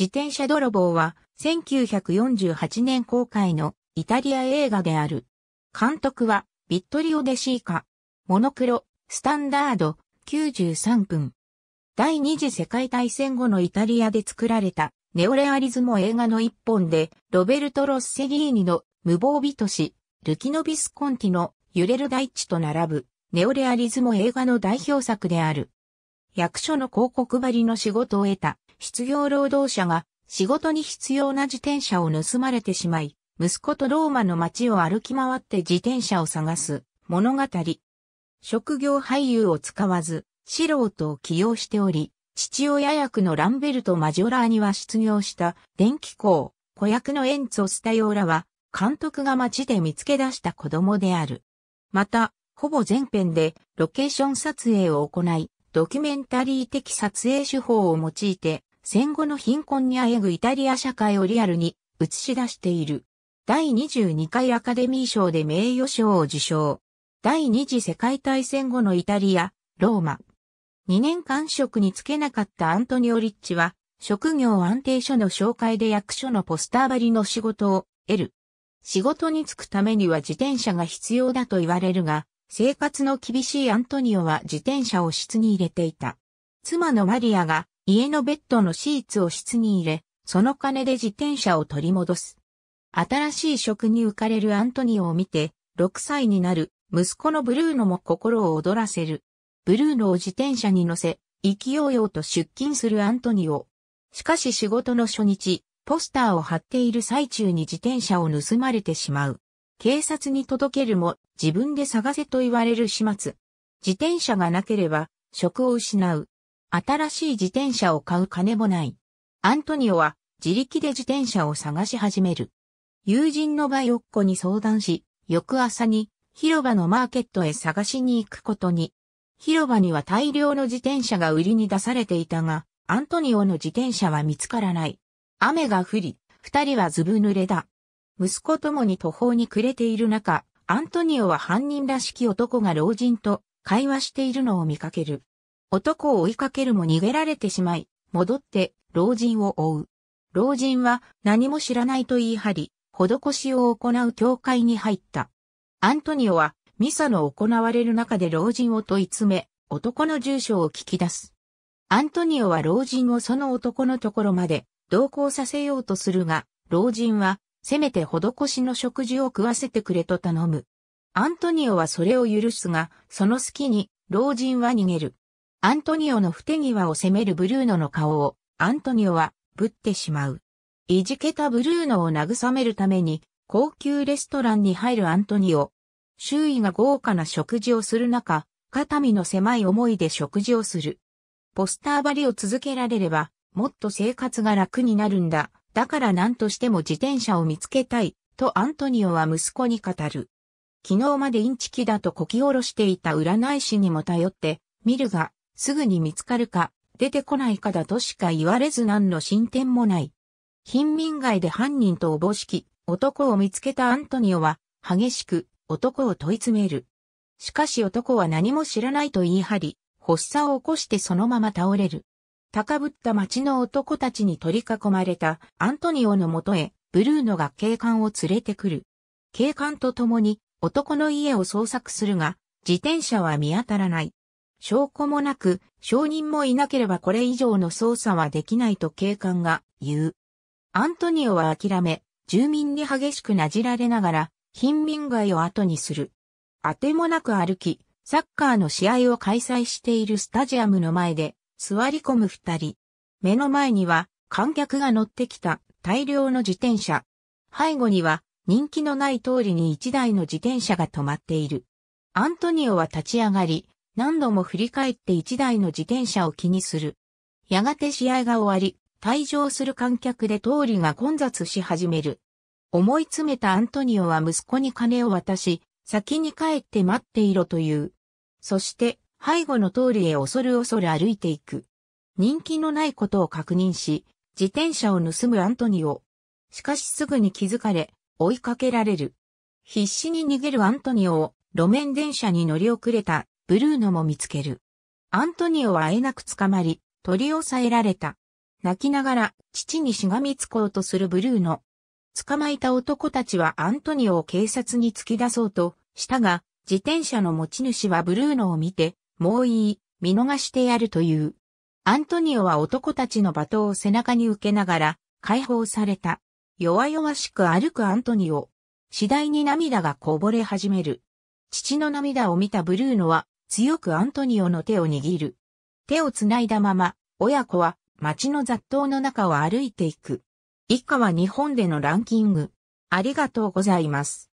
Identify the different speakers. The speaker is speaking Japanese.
Speaker 1: 自転車泥棒は1948年公開のイタリア映画である。監督はビットリオ・デシーカ。モノクロ、スタンダード、93分。第二次世界大戦後のイタリアで作られたネオレアリズム映画の一本で、ロベルト・ロッセギーニの無防備都市、ルキノビスコンティの揺れる大地と並ぶ、ネオレアリズム映画の代表作である。役所の広告張りの仕事を得た失業労働者が仕事に必要な自転車を盗まれてしまい、息子とローマの街を歩き回って自転車を探す物語。職業俳優を使わず、素人を起用しており、父親役のランベルト・マジョラーには失業した電気工、子役のエンツォ・スタヨーラは、監督が街で見つけ出した子供である。また、ほぼ全編でロケーション撮影を行い、ドキュメンタリー的撮影手法を用いて戦後の貧困にあえぐイタリア社会をリアルに映し出している。第22回アカデミー賞で名誉賞を受賞。第二次世界大戦後のイタリア、ローマ。2年間職に就けなかったアントニオ・リッチは、職業安定所の紹介で役所のポスター張りの仕事を得る。仕事に就くためには自転車が必要だと言われるが、生活の厳しいアントニオは自転車を室に入れていた。妻のマリアが家のベッドのシーツを室に入れ、その金で自転車を取り戻す。新しい職に浮かれるアントニオを見て、6歳になる息子のブルーノも心を躍らせる。ブルーノを自転車に乗せ、意気ようと出勤するアントニオ。しかし仕事の初日、ポスターを貼っている最中に自転車を盗まれてしまう。警察に届けるも自分で探せと言われる始末。自転車がなければ職を失う。新しい自転車を買う金もない。アントニオは自力で自転車を探し始める。友人のバイオッコに相談し、翌朝に広場のマーケットへ探しに行くことに。広場には大量の自転車が売りに出されていたが、アントニオの自転車は見つからない。雨が降り、二人はずぶ濡れだ。息子ともに途方に暮れている中、アントニオは犯人らしき男が老人と会話しているのを見かける。男を追いかけるも逃げられてしまい、戻って老人を追う。老人は何も知らないと言い張り、施しを行う教会に入った。アントニオはミサの行われる中で老人を問い詰め、男の住所を聞き出す。アントニオは老人をその男のところまで同行させようとするが、老人はせめて施しの食事を食わせてくれと頼む。アントニオはそれを許すが、その隙に老人は逃げる。アントニオの不手際を責めるブルーノの顔を、アントニオは、ぶってしまう。いじけたブルーノを慰めるために、高級レストランに入るアントニオ。周囲が豪華な食事をする中、肩身の狭い思いで食事をする。ポスター張りを続けられれば、もっと生活が楽になるんだ。だから何としても自転車を見つけたい、とアントニオは息子に語る。昨日までインチキだとこき下ろしていた占い師にも頼って、ミルがすぐに見つかるか、出てこないかだとしか言われず何の進展もない。貧民街で犯人とおぼしき、男を見つけたアントニオは、激しく、男を問い詰める。しかし男は何も知らないと言い張り、発作を起こしてそのまま倒れる。高ぶった町の男たちに取り囲まれたアントニオのもとへ、ブルーノが警官を連れてくる。警官と共に男の家を捜索するが、自転車は見当たらない。証拠もなく、証人もいなければこれ以上の捜査はできないと警官が言う。アントニオは諦め、住民に激しくなじられながら、貧民街を後にする。あてもなく歩き、サッカーの試合を開催しているスタジアムの前で、座り込む二人。目の前には、観客が乗ってきた大量の自転車。背後には、人気のない通りに一台の自転車が止まっている。アントニオは立ち上がり、何度も振り返って一台の自転車を気にする。やがて試合が終わり、退場する観客で通りが混雑し始める。思い詰めたアントニオは息子に金を渡し、先に帰って待っていろという。そして、背後の通りへ恐る恐る歩いていく。人気のないことを確認し、自転車を盗むアントニオ。しかしすぐに気づかれ、追いかけられる。必死に逃げるアントニオを路面電車に乗り遅れたブルーノも見つける。アントニオはえなく捕まり、取り押さえられた。泣きながら父にしがみつこうとするブルーノ。捕まえた男たちはアントニオを警察に突き出そうとしたが、自転車の持ち主はブルーノを見て、もういい、見逃してやるという。アントニオは男たちの罵倒を背中に受けながら、解放された。弱々しく歩くアントニオ。次第に涙がこぼれ始める。父の涙を見たブルーノは強くアントニオの手を握る。手を繋いだまま、親子は街の雑踏の中を歩いていく。以下は日本でのランキング。ありがとうございます。